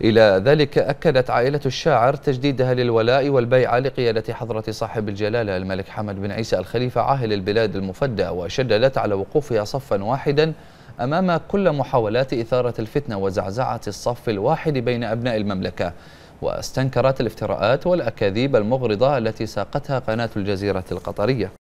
إلى ذلك أكدت عائلة الشاعر تجديدها للولاء والبيعة لقيادة حضرة صاحب الجلالة الملك حمد بن عيسى الخليفة عاهل البلاد المفدى وشددت على وقوفها صفا واحدا أمام كل محاولات إثارة الفتنة وزعزعة الصف الواحد بين أبناء المملكة واستنكرت الافتراءات والأكاذيب المغرضة التي ساقتها قناة الجزيرة القطرية